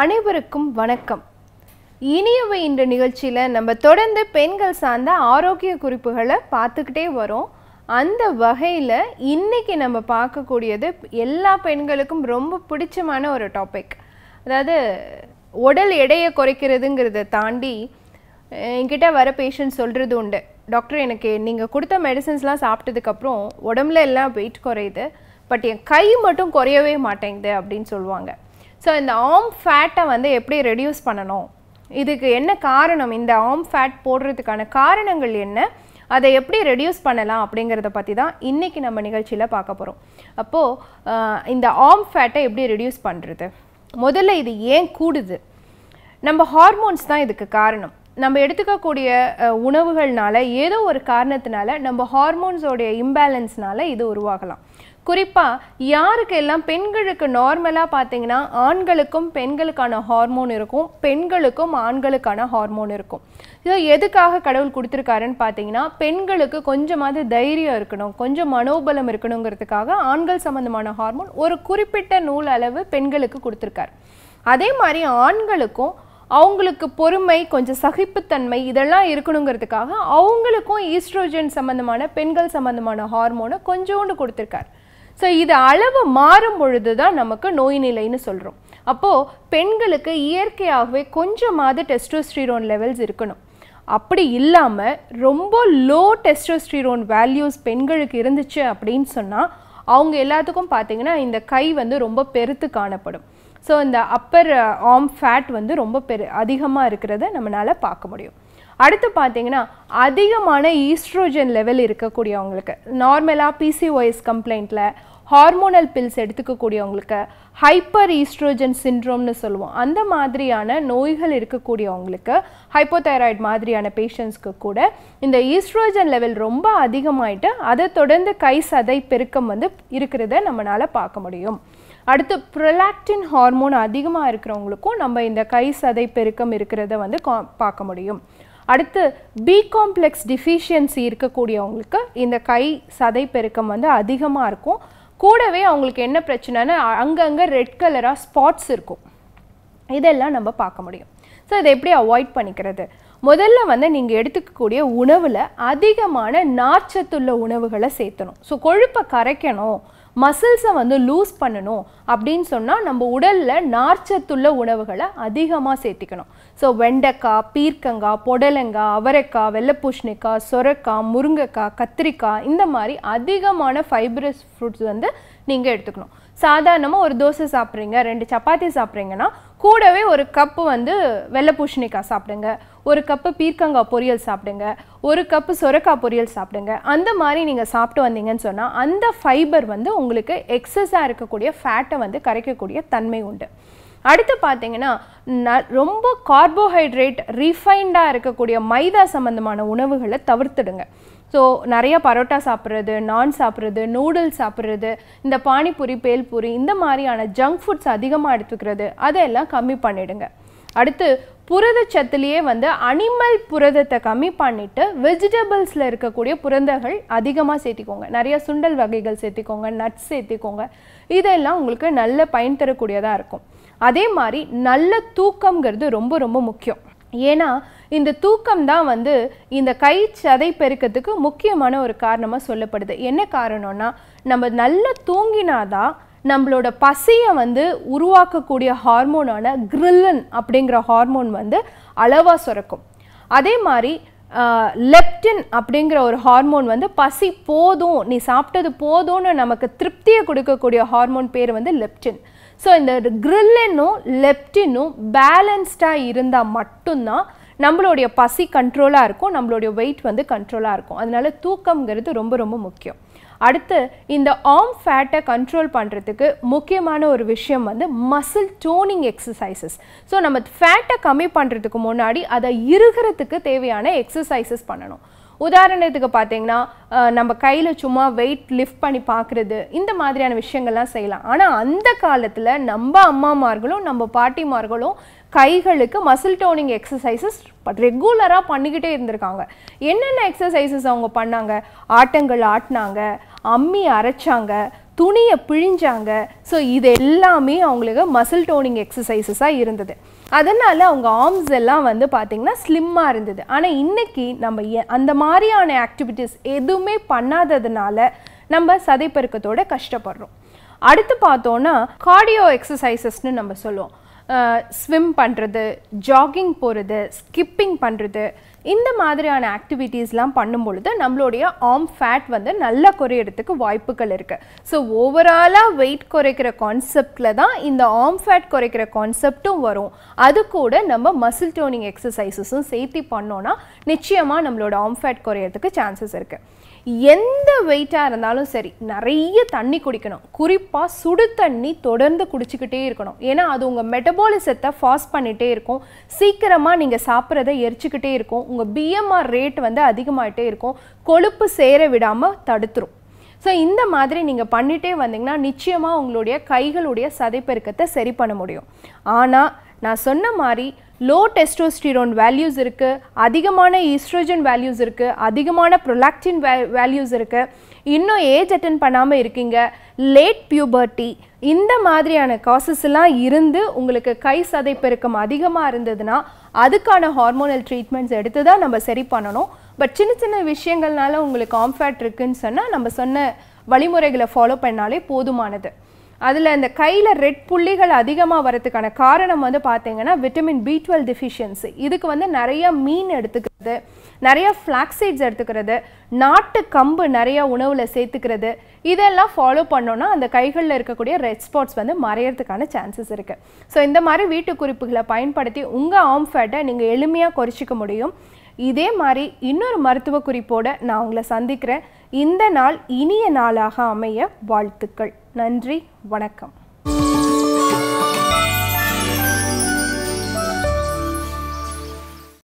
அனைவருக்கும் வணக்கம் இனியவை என்ற நிகழ்ச்சியில் நம்ம தொடர்ந்து பெண்கள் சார்ந்த ஆரோக்கிய குறிப்புகளை பார்த்துக்கிட்டே வரோம் அந்த வகையில் இன்றைக்கி நம்ம பார்க்கக்கூடியது எல்லா பெண்களுக்கும் ரொம்ப பிடிச்சமான ஒரு டாபிக் அதாவது உடல் எடையை குறைக்கிறதுங்கிறத தாண்டி என்கிட்ட வர பேஷண்ட் சொல்கிறது உண்டு டாக்டர் எனக்கு நீங்கள் கொடுத்த மெடிசன்ஸ்லாம் சாப்பிட்டதுக்கப்புறம் உடம்புல எல்லாம் வெயிட் குறையுது பட் என் கை மட்டும் குறையவே மாட்டேங்குது அப்படின்னு சொல்லுவாங்க ஸோ இந்த ஆம் ஃபேட்டை வந்து எப்படி ரெடியூஸ் பண்ணணும் இதுக்கு என்ன காரணம் இந்த ஆம் ஃபேட் போடுறதுக்கான காரணங்கள் என்ன அதை எப்படி ரெடியூஸ் பண்ணலாம் அப்படிங்கிறத பற்றி தான் இன்றைக்கி நம்ம நிகழ்ச்சியில் பார்க்க போகிறோம் அப்போது இந்த ஆம் ஃபேட்டை எப்படி ரெடியூஸ் பண்ணுறது முதல்ல இது ஏன் கூடுது நம்ம ஹார்மோன்ஸ் தான் இதுக்கு காரணம் நம்ம எடுத்துக்கக்கூடிய உணவுகள்னால ஏதோ ஒரு காரணத்தினால நம்ம ஹார்மோன்ஸோடைய இம்பேலன்ஸ்னால இது உருவாகலாம் குறிப்பாக யாருக்கெல்லாம் பெண்களுக்கு நார்மலாக பார்த்தீங்கன்னா ஆண்களுக்கும் பெண்களுக்கான ஹார்மோன் இருக்கும் பெண்களுக்கும் ஆண்களுக்கான ஹார்மோன் இருக்கும் இது எதுக்காக கடவுள் கொடுத்துருக்காருன்னு பார்த்தீங்கன்னா பெண்களுக்கு கொஞ்சமாவது தைரியம் இருக்கணும் கொஞ்சம் மனோபலம் இருக்கணுங்கிறதுக்காக ஆண்கள் சம்மந்தமான ஹார்மோன் ஒரு குறிப்பிட்ட நூல் அளவு பெண்களுக்கு கொடுத்துருக்காரு அதே மாதிரி ஆண்களுக்கும் அவங்களுக்கு பொறுமை கொஞ்சம் சகிப்புத்தன்மை இதெல்லாம் இருக்கணுங்கிறதுக்காக அவங்களுக்கும் ஈஸ்ட்ரோஜன் சம்மந்தமான பெண்கள் சம்மந்தமான ஹார்மோனை கொஞ்சோண்டு கொடுத்துருக்காரு ஸோ இது அளவு மாறும் பொழுது தான் நமக்கு நோய் நிலைன்னு சொல்கிறோம் அப்போது பெண்களுக்கு இயற்கையாகவே கொஞ்சமாவது டெஸ்டோஸ்ட்ரீரோன் லெவல்ஸ் இருக்கணும் அப்படி இல்லாமல் ரொம்ப லோ டெஸ்டோஸ்ட்ரீரோன் வேல்யூஸ் பெண்களுக்கு இருந்துச்சு அப்படின்னு சொன்னால் அவங்க எல்லாத்துக்கும் பார்த்திங்கன்னா இந்த கை வந்து ரொம்ப பெருத்து காணப்படும் ஸோ இந்த அப்பர் ஆம் ஃபேட் வந்து ரொம்ப பெரு அதிகமாக இருக்கிறத நம்மளால் பார்க்க முடியும் அடுத்து பார்த்தீங்கன்னா அதிகமான ஈஸ்ட்ரோஜன் லெவல் இருக்கக்கூடியவங்களுக்கு நார்மலாக பிசிஓஎஸ் கம்ப்ளைண்ட்டில் ஹார்மோனல் பில்ஸ் எடுத்துக்கக்கூடியவங்களுக்கு ஹைப்பர் ஈஸ்ட்ரோஜன் சின்ட்ரோம்னு சொல்லுவோம் அந்த மாதிரியான நோய்கள் இருக்கக்கூடியவங்களுக்கு ஹைப்போதைராய்டு மாதிரியான பேஷண்ட்ஸ்க்கு கூட இந்த ஈஸ்ட்ரோஜன் லெவல் ரொம்ப அதிகமாயிட்டு அதை தொடர்ந்து கை சதை பெருக்கம் வந்து இருக்கிறத நம்மளால் பார்க்க முடியும் அடுத்து ப்ரொலாக்டின் ஹார்மோன் அதிகமாக இருக்கிறவங்களுக்கும் நம்ம இந்த கை சதை பெருக்கம் இருக்கிறத வந்து கா பார்க்க முடியும் அடுத்து பி காம்ப்ளெக்ஸ் டிஃபிஷியன்சி இருக்கக்கூடியவங்களுக்கு இந்த கை சதை பெருக்கம் வந்து அதிகமாக இருக்கும் கூடவே அவங்களுக்கு என்ன பிரச்சனைனா அங்கங்கே ரெட் கலராக ஸ்பாட்ஸ் இருக்கும் இதெல்லாம் நம்ம பார்க்க முடியும் ஸோ இதை எப்படி அவாய்ட் பண்ணிக்கிறது முதல்ல வந்து நீங்கள் எடுத்துக்கக்கூடிய உணவில் அதிகமான நார்ச்சத்துள்ள உணவுகளை சேர்த்தணும் ஸோ கொழுப்பை கரைக்கணும் மசில்ஸை வந்து லூஸ் பண்ணணும் அப்படின்னு சொன்னால் நம்ம உடலில் நார்ச்சத்துள்ள உணவுகளை அதிகமாக சேர்த்திக்கணும் ஸோ வெண்டைக்காய் பீர்க்கங்காய் புடலங்காய் அவரைக்காய் வெள்ளைப்பூஷணிக்காய் சொரக்காய் முருங்கைக்காய் கத்திரிக்காய் இந்த மாதிரி அதிகமான ஃபைபரஸ் ஃப்ரூட்ஸ் வந்து நீங்கள் எடுத்துக்கணும் சாதாரணமாக ஒரு தோசை சாப்பிட்றீங்க ரெண்டு சப்பாத்தி சாப்பிட்றீங்கன்னா கூடவே ஒரு கப்பு வந்து வெள்ளை பூஷணிக்காய் சாப்பிடுங்க ஒரு கப்பு பீர்க்கங்காய் பொரியல் சாப்பிடுங்க ஒரு கப்பு சுரக்காய் பொரியல் சாப்பிடுங்க அந்த மாதிரி நீங்கள் சாப்பிட்டு வந்தீங்கன்னு சொன்னால் அந்த ஃபைபர் வந்து உங்களுக்கு எக்ஸஸாக இருக்கக்கூடிய ஃபேட்டை வந்து கரைக்கக்கூடிய தன்மை உண்டு அடுத்து பார்த்தீங்கன்னா ரொம்ப கார்போஹைட்ரேட் ரீஃபைண்டாக இருக்கக்கூடிய மைதா சம்மந்தமான உணவுகளை தவிர்த்துடுங்க ஸோ நிறைய பரோட்டா சாப்பிட்றது நான் சாப்பிட்றது நூடுல்ஸ் சாப்பிட்றது இந்த பானிபூரி பேல்பூரி இந்த மாதிரியான ஜங்க் ஃபுட்ஸ் அதிகமாக எடுத்துக்கிறது அதையெல்லாம் கம்மி பண்ணிடுங்க அடுத்து புரதச்சத்துலேயே வந்து அனிமல் புரதத்தை கம்மி பண்ணிவிட்டு வெஜிடபிள்ஸில் இருக்கக்கூடிய புரதங்கள் அதிகமாக சேர்த்திக்கோங்க நிறைய சுண்டல் வகைகள் சேர்த்திக்கோங்க நட்ஸ் சேர்த்திக்கோங்க இதெல்லாம் உங்களுக்கு நல்ல பயன் தரக்கூடியதாக இருக்கும் அதே மாதிரி நல்ல தூக்கங்கிறது ரொம்ப ரொம்ப முக்கியம் ஏன்னா இந்த தூக்கம் தான் வந்து இந்த கை சதை பெருக்கத்துக்கு முக்கியமான ஒரு காரணமாக சொல்லப்படுது என்ன காரணம்னா நம்ம நல்லா தூங்கினாதான் நம்மளோட பசியை வந்து உருவாக்கக்கூடிய ஹார்மோனான கிரில்லன் அப்படிங்கிற ஹார்மோன் வந்து அளவாக சுரக்கும் அதே மாதிரி லெப்டின் அப்படிங்கிற ஒரு ஹார்மோன் வந்து பசி போதும் நீ சாப்பிட்டது போதும்னு நமக்கு திருப்தியை கொடுக்கக்கூடிய ஹார்மோன் பேர் வந்து லெப்டின் ஸோ இந்த கிரில்லனும் லெப்டினும் பேலன்ஸ்டாக இருந்தால் மட்டும்தான் நம்மளுடைய பசி கண்ட்ரோலாக இருக்கும் நம்மளுடைய வெயிட் வந்து கண்ட்ரோலாக இருக்கும் அதனால தூக்கம்ங்கிறது ரொம்ப ரொம்ப முக்கியம் அடுத்து இந்த ஆம் ஃபேட்டை கண்ட்ரோல் பண்ணுறதுக்கு முக்கியமான ஒரு விஷயம் வந்து மசில் டோனிங் எக்ஸசைசஸ் ஸோ நம்ம ஃபேட்டை கம்மி பண்ணுறதுக்கு முன்னாடி அதை இருகிறதுக்கு தேவையான எக்ஸசைசஸ் பண்ணணும் உதாரணத்துக்கு பார்த்தீங்கன்னா நம்ம கையில் சும்மா வெயிட் லிஃப்ட் பண்ணி பார்க்குறது இந்த மாதிரியான விஷயங்கள்லாம் செய்யலாம் ஆனால் அந்த காலத்தில் நம்ம அம்மாமார்களும் நம்ம பாட்டிமார்களும் கைகளுக்கு மசில் டோனிங் எக்ஸசைசஸ் ரெகுலராக பண்ணிக்கிட்டே இருந்திருக்காங்க என்னென்ன எக்ஸசைசஸ் அவங்க பண்ணாங்க ஆட்டங்கள் ஆட்டினாங்க அம்மி அரைச்சாங்க துணியை பிழிஞ்சாங்க ஸோ இது எல்லாமே அவங்களுக்கு மசில் டோனிங் எக்ஸசைசஸாக இருந்தது அதனால் அவங்க ஆர்ம்ஸ் எல்லாம் வந்து பார்த்திங்கன்னா ஸ்லிம்மாக இருந்தது ஆனால் இன்றைக்கி நம்ம அந்த மாதிரியான ஆக்டிவிட்டீஸ் எதுவுமே பண்ணாததுனால நம்ம சதைப்பெருக்கத்தோடு கஷ்டப்படுறோம் அடுத்து பார்த்தோன்னா கார்டியோ எக்ஸசைசஸ்னு நம்ம சொல்லுவோம் ஸ்விம் பண்ணுறது ஜாகிங் போகிறது ஸ்கிப்பிங் பண்ணுறது இந்த மாதிரியான ஆக்டிவிட்டீஸ்லாம் பண்ணும் பொழுது நம்மளுடைய ஆம் ஃபேட் வந்து நல்லா குறையிறதுக்கு வாய்ப்புகள் இருக்குது ஸோ ஓவராலாக வெயிட் குறைக்கிற கான்செப்டில் தான் இந்த ஆம் ஃபேட் குறைக்கிற கான்செப்டும் வரும் அது கூட நம்ம மசில் டோனிங் எக்ஸசைசஸும் சேர்த்து பண்ணோன்னா நிச்சயமாக நம்மளோட ஆம் ஃபேட் குறையிறதுக்கு சான்சஸ் இருக்குது எந்த வெயிட்டாக இருந்தாலும் சரி நிறைய தண்ணி குடிக்கணும் குறிப்பாக சுடு தண்ணி தொடர்ந்து குடிச்சிக்கிட்டே இருக்கணும் ஏன்னா அது உங்கள் மெட்டபாலிசத்தை ஃபாஸ்ட் பண்ணிகிட்டே இருக்கும் சீக்கிரமாக நீங்கள் சாப்பிட்றத எரிச்சிக்கிட்டே இருக்கும் உங்கள் பிஎம்ஆர் ரேட் வந்து அதிகமாகிட்டே இருக்கும் கொழுப்பு சேர விடாமல் தடுத்துரும் ஸோ இந்த மாதிரி நீங்கள் பண்ணிகிட்டே வந்தீங்கன்னா நிச்சயமாக உங்களுடைய கைகளுடைய சதைப்பெருக்கத்தை சரி பண்ண முடியும் ஆனால் நான் சொன்ன மாதிரி லோ டெஸ்டோஸ்டிரோன் வேல்யூஸ் இருக்குது அதிகமான ஈஸ்ட்ரோஜன் வேல்யூஸ் இருக்குது அதிகமான ப்ரொலாக்டின் வே வேல்யூஸ் இருக்குது இன்னும் ஏஜ் அட்டன் பண்ணாமல் இருக்கீங்க லேட் பியூபர்ட்டி இந்த மாதிரியான காசஸ்லாம் இருந்து உங்களுக்கு கை சதை பெருக்கம் அதிகமாக இருந்ததுன்னா அதுக்கான ஹார்மோனல் ட்ரீட்மெண்ட்ஸ் எடுத்து தான் நம்ம சரி பண்ணணும் பட் சின்ன சின்ன விஷயங்கள்னால உங்களுக்கு காம்ஃபேட் இருக்குன்னு சொன்னால் நம்ம சொன்ன வழிமுறைகளை ஃபாலோ பண்ணாலே போதுமானது அதில் இந்த கையில் ரெட் புள்ளிகள் அதிகமாக வரதுக்கான காரணம் வந்து பார்த்தீங்கன்னா விட்டமின் பி டுவெல் டிஃபிஷியன்சி இதுக்கு வந்து நிறைய மீன் எடுத்துக்கிறது நிறைய ஃப்ளாக்ஸைட்ஸ் எடுத்துக்கிறது நாட்டு கம்பு நிறைய உணவில் சேர்த்துக்கிறது இதெல்லாம் ஃபாலோ பண்ணோன்னா அந்த கைகளில் இருக்கக்கூடிய ரெட் ஸ்பாட்ஸ் வந்து மறையறதுக்கான சான்சஸ் இருக்குது ஸோ இந்த மாதிரி வீட்டு குறிப்புகளை பயன்படுத்தி உங்கள் ஆம் ஃபேட்டை நீங்கள் எளிமையாக குறைச்சிக்க முடியும் இதே மாதிரி இன்னொரு மருத்துவ குறிப்போடு நான் உங்களை சந்திக்கிறேன் இந்த நாள் இனிய நாளாக அமைய வாழ்த்துக்கள் நன்றி வணக்கம்